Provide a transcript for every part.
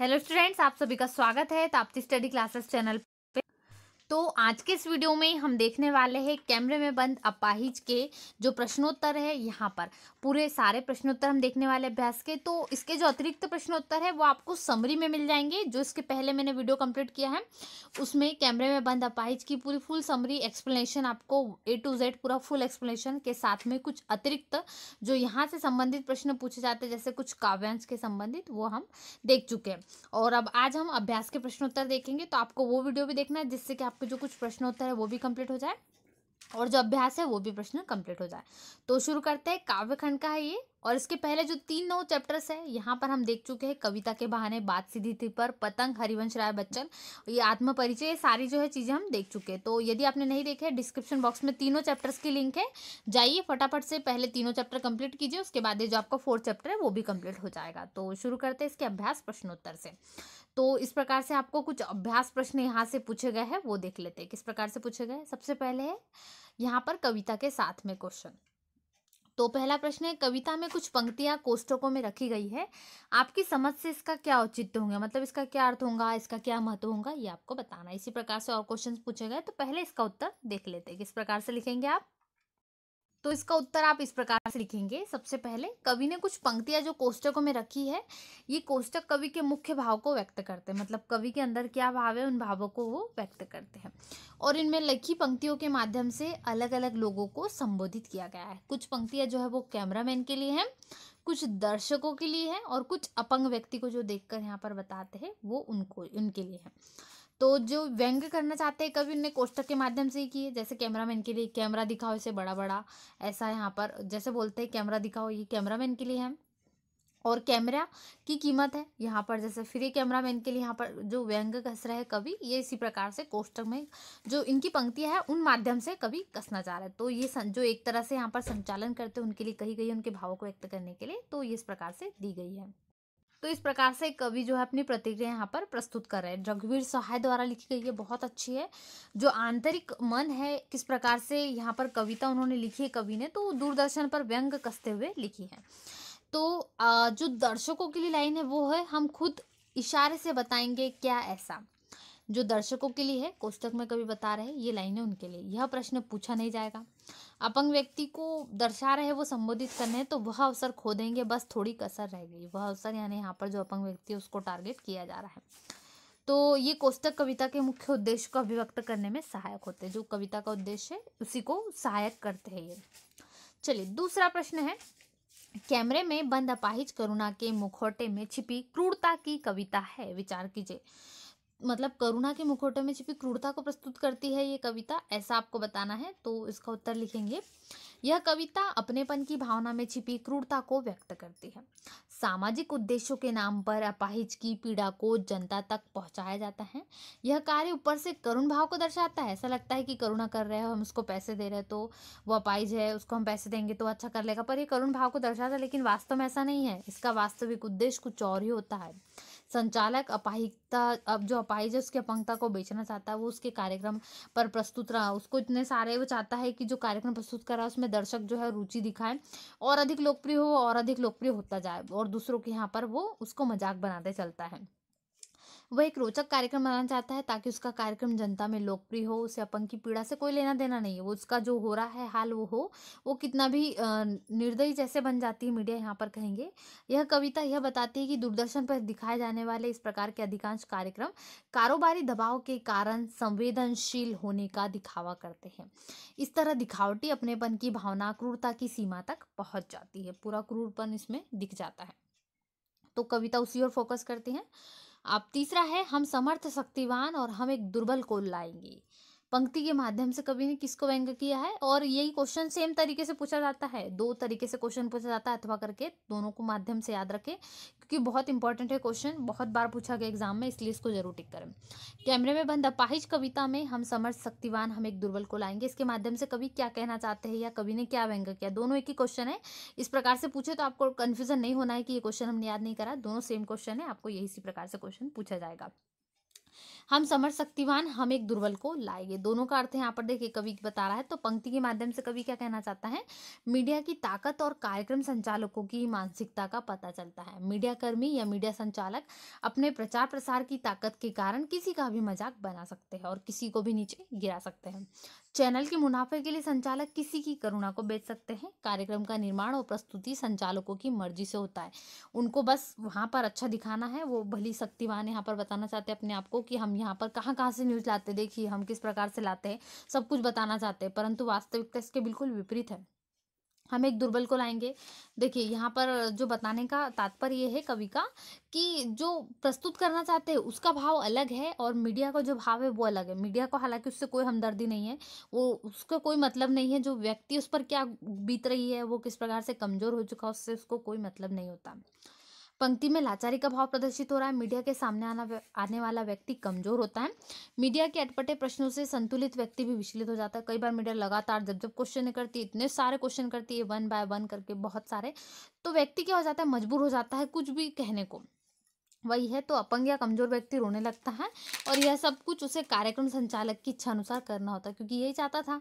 hello students आप सभी का स्वागत है ताप्ती स्टडी क्लासेस चैनल तो आज के इस वीडियो में हम देखने वाले हैं कैमरे में बंद अपाहिज के जो प्रश्नोत्तर है यहाँ पर पूरे सारे प्रश्नोत्तर हम देखने वाले अभ्यास के तो इसके जो अतिरिक्त प्रश्नोत्तर है वो आपको समरी में मिल जाएंगे जो इसके पहले मैंने वीडियो कंप्लीट किया है उसमें कैमरे में बंद अपाहिज की पूरी फुल समरी एक्सप्लेनेशन आपको ए टू जेड पूरा फुल एक्सप्लेनेशन के साथ में कुछ अतिरिक्त जो यहाँ से संबंधित प्रश्न पूछे जाते हैं जैसे कुछ काव्यांश के संबंधित वो हम देख चुके हैं और अब आज हम अभ्यास के प्रश्नोत्तर देखेंगे तो आपको वो वीडियो भी देखना है जिससे कि आप आपके जो कुछ प्रश्न होता है वो भी कंप्लीट हो जाए और जो अभ्यास है वो भी प्रश्न कंप्लीट हो जाए तो शुरू करते हैं काव्य खंड का है ये और इसके पहले जो तीन नौ चैप्टर्स है यहाँ पर हम देख चुके हैं कविता के बहाने बात सीधी थी पर पतंग हरिवंश राय बच्चन ये आत्मपरिचय ये सारी जो है चीज़ें हम देख चुके हैं तो यदि आपने नहीं देखे डिस्क्रिप्शन बॉक्स में तीनों चैप्टर्स की लिंक है जाइए फटाफट से पहले तीनों चैप्टर कंप्लीट कीजिए उसके बाद ये जो आपका फोर्थ चैप्टर है वो भी कंप्लीट हो जाएगा तो शुरू करते हैं इसके अभ्यास प्रश्नोत्तर से तो इस प्रकार से आपको कुछ अभ्यास प्रश्न यहाँ से पूछे गए हैं वो देख लेते हैं किस प्रकार से पूछे गए सबसे पहले है यहाँ पर कविता के साथ में क्वेश्चन तो पहला प्रश्न है कविता में कुछ पंक्तियां कोष्टकों में रखी गई है आपकी समझ से इसका क्या औचित्य होंगे मतलब इसका क्या अर्थ होगा इसका क्या महत्व होगा ये आपको बताना इसी प्रकार से और क्वेश्चन पूछे गए तो पहले इसका उत्तर देख लेते हैं किस प्रकार से लिखेंगे आप तो इसका उत्तर आप इस प्रकार से लिखेंगे सबसे पहले कवि ने कुछ पंक्तियां जो कोष्टकों में रखी है ये कोष्टक कवि के मुख्य भाव को व्यक्त करते हैं मतलब कवि के अंदर क्या भाव है उन भावों को वो व्यक्त करते हैं और इनमें लिखी पंक्तियों के माध्यम से अलग अलग लोगों को संबोधित किया गया है कुछ पंक्तियाँ जो है वो कैमरामैन के लिए हैं कुछ दर्शकों के लिए है और कुछ अपंग व्यक्ति को जो देखकर यहाँ पर बताते हैं वो उनको उनके लिए है तो जो व्यंग करना चाहते हैं कभी उन्हें कोष्टक के माध्यम से ही किए जैसे कैमरामैन के लिए कैमरा दिखाओ इसे बड़ा बड़ा ऐसा यहाँ पर जैसे बोलते हैं कैमरा दिखाओ ये कैमरामैन के लिए है और कैमरा की कीमत है यहाँ पर जैसे फिर ये कैमरा मैन के लिए यहाँ पर जो व्यंग कस रहे कवि ये इसी प्रकार से कोष्टक में जो इनकी पंक्तियाँ हैं उन माध्यम से कवि कसना चाह रहे हैं तो ये जो एक तरह से यहाँ पर संचालन करते हैं उनके लिए कही गई है उनके भावों को व्यक्त करने के लिए तो ये इस प्रकार से दी गई है तो इस प्रकार से कवि जो है अपनी प्रतिक्रिया यहाँ पर प्रस्तुत कर रहे हैं रघुवीर सहाय द्वारा लिखी गई है बहुत अच्छी है जो आंतरिक मन है किस प्रकार से यहाँ पर कविता उन्होंने लिखी है कवि ने तो दूरदर्शन पर व्यंग कसते हुए लिखी है तो जो दर्शकों के लिए लाइन है वो है हम खुद इशारे से बताएंगे क्या ऐसा जो दर्शकों के लिए है कोष्टक में कभी बता रहे ये लाइनें उनके लिए यह प्रश्न पूछा नहीं जाएगा अपंग व्यक्ति को दर्शा रहे वो संबोधित करने हैं तो वह अवसर खो देंगे बस थोड़ी कसर रह गई वह अवसर यानी यहाँ पर जो अपंग व्यक्ति है उसको टारगेट किया जा रहा है तो ये कोष्टक कविता के मुख्य उद्देश्य को अभिव्यक्त करने में सहायक होते हैं जो कविता का उद्देश्य है उसी को सहायक करते हैं ये चलिए दूसरा प्रश्न है कैमरे में बंद अपाहिज करुणा के मुखौटे में छिपी क्रूरता की कविता है विचार कीजिए मतलब करुणा के मुखोटे में छिपी क्रूरता को प्रस्तुत करती है ये कविता ऐसा आपको बताना है तो इसका उत्तर लिखेंगे यह कविता अपनेपन की भावना में छिपी क्रूरता को व्यक्त करती है सामाजिक उद्देश्यों के नाम पर अपाहिज की पीड़ा को जनता तक पहुंचाया जाता है यह कार्य ऊपर से करुण भाव को दर्शाता है ऐसा लगता है कि करुणा कर रहे हो हम उसको पैसे दे रहे हैं तो वो अपाहिज है उसको हम पैसे देंगे तो अच्छा कर लेगा पर यह करुण भाव को दर्शाता है लेकिन वास्तव में ऐसा नहीं है इसका वास्तविक उद्देश्य कुछ और ही होता है संचालक अपाहिकता अब जो अपाहिज है उसके अपंगता को बेचना चाहता है वो उसके कार्यक्रम पर प्रस्तुत रहा उसको इतने सारे वो चाहता है कि जो कार्यक्रम प्रस्तुत कर रहा है उसमें दर्शक जो है रुचि दिखाए और अधिक लोकप्रिय हो और अधिक लोकप्रिय होता जाए और दूसरों के यहाँ पर वो उसको मजाक बनाते चलता है वह एक रोचक कार्यक्रम बनाना चाहता है ताकि उसका कार्यक्रम जनता में लोकप्रिय हो उसे अपन की पीड़ा से कोई लेना देना नहीं है वो उसका जो हो रहा है हाल वो हो वो कितना भी निर्दयी जैसे बन जाती है मीडिया यहाँ पर कहेंगे यह कविता यह बताती है कि दूरदर्शन पर दिखाए जाने वाले इस प्रकार के अधिकांश कार्यक्रम कारोबारी दबाव के कारण संवेदनशील होने का दिखावा करते हैं इस तरह दिखावटी अपनेपन की भावना क्रूरता की सीमा तक पहुंच जाती है पूरा क्रूरपन इसमें दिख जाता है तो कविता उसी ओर फोकस करती है अब तीसरा है हम समर्थ शक्तिवान और हम एक दुर्बल को लाएंगे पंक्ति के माध्यम से कभी ने किसको व्यंग किया है और यही क्वेश्चन सेम तरीके से पूछा जाता है दो तरीके से क्वेश्चन पूछा जाता है अथवा करके दोनों को माध्यम से याद रखें क्योंकि बहुत इंपॉर्टेंट है क्वेश्चन बहुत बार पूछा गया एग्जाम में इसलिए इसको जरूर टिक करें कैमरे में बंद अपाहिज कविता में हम समर्थ शक्तिवान हम एक दुर्बल को लाएंगे इसके माध्यम से कवि क्या कहना चाहते हैं या कवि ने क्या व्यंग किया दोनों एक ही क्वेश्चन है इस प्रकार से पूछे तो आपको कन्फ्यूजन नहीं होना है कि ये क्वेश्चन हमने याद नहीं करा दोनों सेम क्वेश्चन है आपको यही इसी प्रकार से क्वेश्चन पूछा जाएगा हम समर्थ शक्तिवान हम एक दुर्बल को लाएंगे दोनों का अर्थ यहाँ पर देखिए कवि बता रहा है तो पंक्ति के माध्यम से कवि क्या कहना चाहता है मीडिया की ताकत और कार्यक्रम संचालकों की मानसिकता का पता चलता है मीडिया कर्मी या मीडिया संचालक अपने प्रचार प्रसार की ताकत के कारण किसी का भी मजाक बना सकते हैं और किसी को भी नीचे गिरा सकते हैं चैनल के मुनाफे के लिए संचालक किसी की करुणा को बेच सकते हैं कार्यक्रम का निर्माण और प्रस्तुति संचालकों की मर्जी से होता है उनको बस वहाँ पर अच्छा दिखाना है वो भली शक्तिवान यहाँ पर बताना चाहते हैं अपने आप को कि हम यहाँ पर कहाँ कहाँ से न्यूज़ लाते देखिए हम किस प्रकार से लाते हैं सब कुछ बताना चाहते हैं परंतु वास्तविकता इसके बिल्कुल विपरीत है हम एक दुर्बल को लाएंगे देखिए यहाँ पर जो बताने का तात्पर्य है कवि का कि जो प्रस्तुत करना चाहते हैं उसका भाव अलग है और मीडिया का जो भाव है वो अलग है मीडिया को हालांकि उससे कोई हमदर्दी नहीं है वो उसका कोई मतलब नहीं है जो व्यक्ति उस पर क्या बीत रही है वो किस प्रकार से कमज़ोर हो चुका उससे उसको कोई मतलब नहीं होता पंक्ति में लाचारी का भाव प्रदर्शित हो रहा है मीडिया के सामने आना आने वाला व्यक्ति कमजोर होता है मीडिया के अटपटे प्रश्नों से संतुलित व्यक्ति भी विचलित हो जाता है कई बार मीडिया लगातार जब जब क्वेश्चन करती है इतने सारे क्वेश्चन करती है वन बाय वन करके बहुत सारे तो व्यक्ति क्या हो जाता है मजबूर हो जाता है कुछ भी कहने को वही है तो अपंग या कमजोर व्यक्ति रोने लगता है और यह सब कुछ उसे कार्यक्रम संचालक की इच्छा अनुसार करना होता है क्योंकि यही चाहता था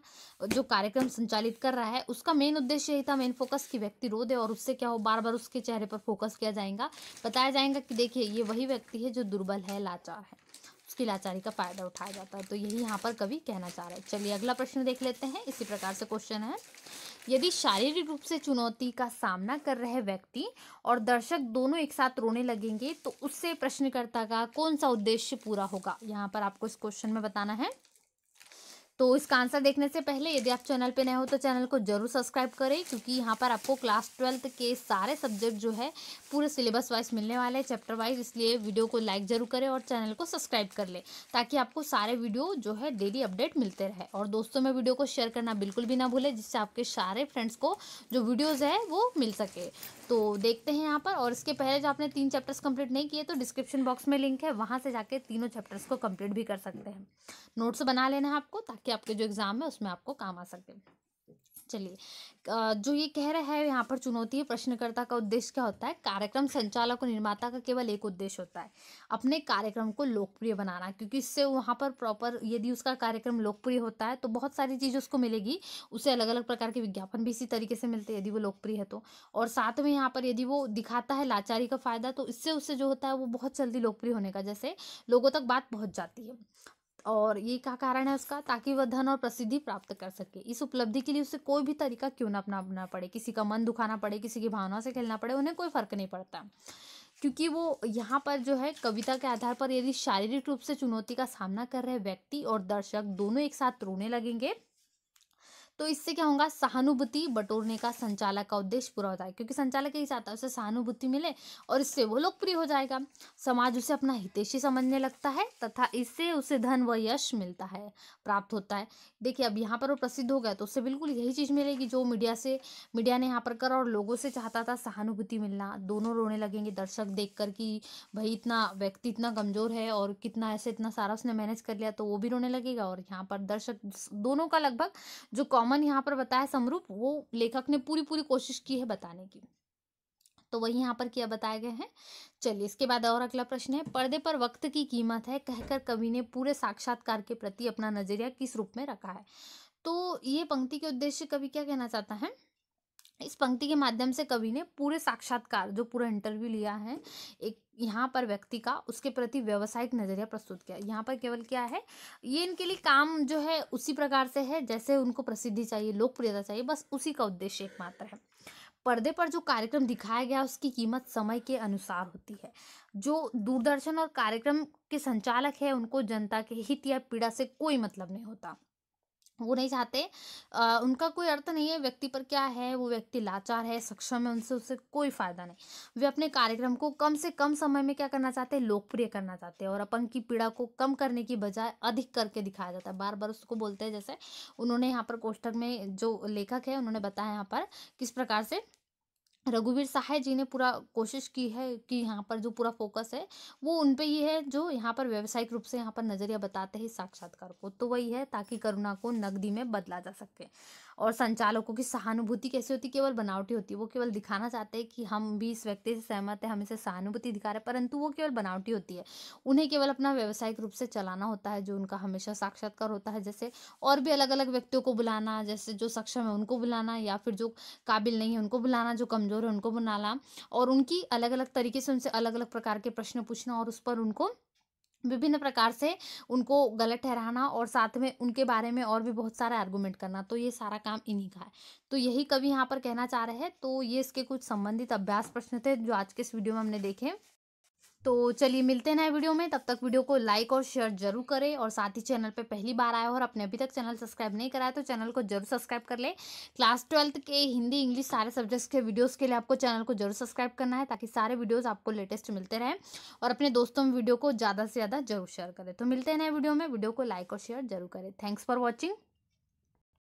जो कार्यक्रम संचालित कर रहा है उसका मेन उद्देश्य यही था मेन फोकस कि व्यक्ति रो दे और उससे क्या हो बार बार उसके चेहरे पर फोकस किया जाएगा बताया जाएगा कि देखिए ये वही व्यक्ति है जो दुर्बल है लाचार है उसकी लाचारी का फ़ायदा उठाया जाता है तो यही यहाँ पर कवि कहना चाह रहे हैं चलिए अगला प्रश्न देख लेते हैं इसी प्रकार से क्वेश्चन है यदि शारीरिक रूप से चुनौती का सामना कर रहे व्यक्ति और दर्शक दोनों एक साथ रोने लगेंगे तो उससे प्रश्नकर्ता का कौन सा उद्देश्य पूरा होगा यहाँ पर आपको इस क्वेश्चन में बताना है तो इसका आंसर देखने से पहले यदि आप चैनल पे नए हो तो चैनल को जरूर सब्सक्राइब करें क्योंकि यहाँ पर आपको क्लास ट्वेल्थ के सारे सब्जेक्ट जो है पूरे सिलेबस वाइज मिलने वाले हैं चैप्टर वाइज इसलिए वीडियो को लाइक जरूर करें और चैनल को सब्सक्राइब कर लें ताकि आपको सारे वीडियो जो है डेली अपडेट मिलते रहे और दोस्तों में वीडियो को शेयर करना बिल्कुल भी ना भूलें जिससे आपके सारे फ्रेंड्स को जो वीडियोज़ है वो मिल सके तो देखते हैं यहाँ पर और इसके पहले जो आपने तीन चैप्टर्स कंप्लीट नहीं किए तो डिस्क्रिप्शन बॉक्स में लिंक है वहाँ से जाके तीनों चैप्टर्स को कंप्लीट भी कर सकते हैं नोट्स बना लेना है आपको ताकि आपके जो एग्ज़ाम है उसमें आपको काम आ सके चलिए जो ये कह रहा है यहाँ पर चुनौती है प्रश्नकर्ता का उद्देश्य क्या होता है कार्यक्रम संचालक और निर्माता का केवल एक उद्देश्य होता है अपने कार्यक्रम को लोकप्रिय बनाना क्योंकि इससे वहाँ पर प्रॉपर यदि उसका कार्यक्रम लोकप्रिय होता है तो बहुत सारी चीज़ उसको मिलेगी उसे अलग अलग प्रकार के विज्ञापन भी इसी तरीके से मिलते हैं यदि वो लोकप्रिय है तो और साथ में यहाँ पर यदि वो दिखाता है लाचारी का फ़ायदा तो इससे उससे जो होता है वो बहुत जल्दी लोकप्रिय होने का जैसे लोगों तक बात पहुँच जाती है और ये क्या कारण है उसका ताकि वह धन और प्रसिद्धि प्राप्त कर सके इस उपलब्धि के लिए उसे कोई भी तरीका क्यों ना अपनाना पड़े किसी का मन दुखाना पड़े किसी की भावना से खेलना पड़े उन्हें कोई फर्क नहीं पड़ता क्योंकि वो यहाँ पर जो है कविता के आधार पर यदि शारीरिक रूप से चुनौती का सामना कर रहे व्यक्ति और दर्शक दोनों एक साथ रोने लगेंगे तो इससे क्या होगा सहानुभूति बटोरने का संचालक का उद्देश्य पूरा होता है क्योंकि संचालक यही चाहता है उसे सहानुभूति मिले और इससे वो लोकप्रिय हो जाएगा समाज उसे अपना हितेशी समझने लगता है तथा इससे उसे धन व यश मिलता है प्राप्त होता है देखिए अब यहाँ पर वो प्रसिद्ध हो गया तो उससे बिल्कुल यही चीज़ मिलेगी जो मीडिया से मीडिया ने यहाँ पर कर और लोगों से चाहता था सहानुभूति मिलना दोनों रोने लगेंगे दर्शक देख कर कि भाई इतना व्यक्ति इतना कमज़ोर है और कितना ऐसे इतना सारा उसने मैनेज कर लिया तो वो भी रोने लगेगा और यहाँ पर दर्शक दोनों का लगभग जो कॉमन कमन यहाँ पर बताया समरूप वो लेखक ने पूरी पूरी कोशिश की है बताने की तो वही यहाँ पर क्या बताए गए हैं चलिए इसके बाद और अगला प्रश्न है पर्दे पर वक्त की कीमत है कहकर कवि ने पूरे साक्षात्कार के प्रति अपना नजरिया किस रूप में रखा है तो ये पंक्ति के उद्देश्य कवि क्या कहना चाहता है इस पंक्ति के माध्यम से कवि ने पूरे साक्षात्कार जो पूरा इंटरव्यू लिया है एक यहाँ पर व्यक्ति का उसके प्रति व्यवसायिक नज़रिया प्रस्तुत किया यहाँ पर केवल क्या है ये इनके लिए काम जो है उसी प्रकार से है जैसे उनको प्रसिद्धि चाहिए लोकप्रियता चाहिए बस उसी का उद्देश्य एकमात्र है पर्दे पर जो कार्यक्रम दिखाया गया उसकी कीमत समय के अनुसार होती है जो दूरदर्शन और कार्यक्रम के संचालक है उनको जनता के हित या पीड़ा से कोई मतलब नहीं होता वो नहीं चाहते आ, उनका कोई अर्थ नहीं है व्यक्ति पर क्या है वो व्यक्ति लाचार है सक्षम है उनसे उससे कोई फ़ायदा नहीं वे अपने कार्यक्रम को कम से कम समय में क्या करना चाहते हैं लोकप्रिय करना चाहते हैं और अपन की पीड़ा को कम करने की बजाय अधिक करके दिखाया जाता है बार बार उसको बोलते हैं जैसे उन्होंने यहाँ पर कोष्टक में जो लेखक है उन्होंने बताया यहाँ पर किस प्रकार से रघुवीर सहाय जी ने पूरा कोशिश की है कि यहाँ पर जो पूरा फोकस है वो उन पे ही है जो यहाँ पर व्यावसायिक रूप से यहाँ पर नज़रिया बताते हैं साक्षात्कार को तो वही है ताकि करुणा को नकदी में बदला जा सके और संचालकों की सहानुभूति कैसी होती केवल बनावटी होती है वो केवल दिखाना चाहते हैं कि हम भी इस व्यक्ति से सहमत है हम इसे सहानुभूति दिखा रहे हैं परंतु वो केवल बनावटी होती है उन्हें केवल अपना व्यवसायिक रूप से चलाना होता है जो उनका हमेशा साक्षात्कार होता है जैसे और भी अलग अलग व्यक्तियों को बुलाना जैसे जो सक्षम है उनको बुलाना या फिर जो काबिल नहीं है उनको बुलाना जो कमज़ोर है उनको बुलाना और उनकी अलग अलग तरीके से उनसे अलग अलग प्रकार के प्रश्न पूछना और उस पर उनको विभिन्न प्रकार से उनको गलत ठहराना और साथ में उनके बारे में और भी बहुत सारे आर्गूमेंट करना तो ये सारा काम इन्हीं का है तो यही कवि यहाँ पर कहना चाह रहे हैं तो ये इसके कुछ संबंधित अभ्यास प्रश्न थे जो आज के इस वीडियो में हमने देखे तो चलिए मिलते हैं नए वीडियो में तब तक वीडियो को लाइक और शेयर जरूर करें और साथ ही चैनल पर पहली बार आए और अपने अभी तक चैनल सब्सक्राइब नहीं कराया तो चैनल को जरूर सब्सक्राइब कर लें क्लास ट्वेल्थ के हिंदी इंग्लिश सारे सब्जेक्ट्स के वीडियोज़ के लिए आपको चैनल को जरूर सब्सक्राइब करना है ताकि सारे वीडियोज़ आपको लेटेस्ट मिलते रहें और अपने दोस्तों में वीडियो को ज़्यादा से ज़्यादा जरूर शेयर करें तो मिलते हैं नए वीडियो में वीडियो को लाइक और शेयर जरूर करें थैंक्स फॉर वॉचिंग